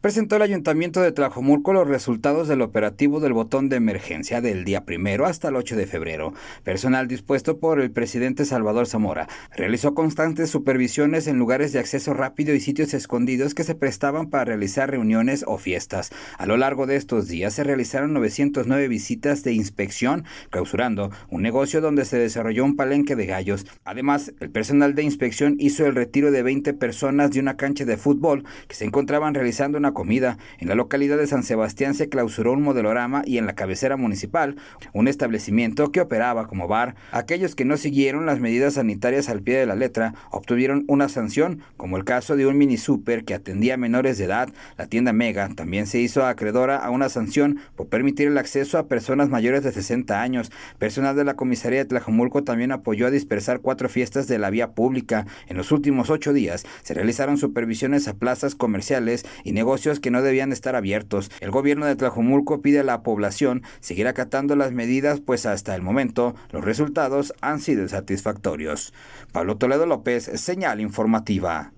presentó el Ayuntamiento de Tlajomulco los resultados del operativo del botón de emergencia del día primero hasta el 8 de febrero. Personal dispuesto por el presidente Salvador Zamora realizó constantes supervisiones en lugares de acceso rápido y sitios escondidos que se prestaban para realizar reuniones o fiestas. A lo largo de estos días se realizaron 909 visitas de inspección, clausurando un negocio donde se desarrolló un palenque de gallos. Además, el personal de inspección hizo el retiro de 20 personas de una cancha de fútbol que se encontraban realizando una comida. En la localidad de San Sebastián se clausuró un modelorama y en la cabecera municipal un establecimiento que operaba como bar. Aquellos que no siguieron las medidas sanitarias al pie de la letra obtuvieron una sanción, como el caso de un mini super que atendía a menores de edad. La tienda Mega también se hizo acreedora a una sanción por permitir el acceso a personas mayores de 60 años. Personal de la comisaría de Tlajomulco también apoyó a dispersar cuatro fiestas de la vía pública. En los últimos ocho días se realizaron supervisiones a plazas comerciales y negocios que no debían estar abiertos. El gobierno de Tlajumulco pide a la población seguir acatando las medidas, pues hasta el momento los resultados han sido satisfactorios. Pablo Toledo López, señal informativa.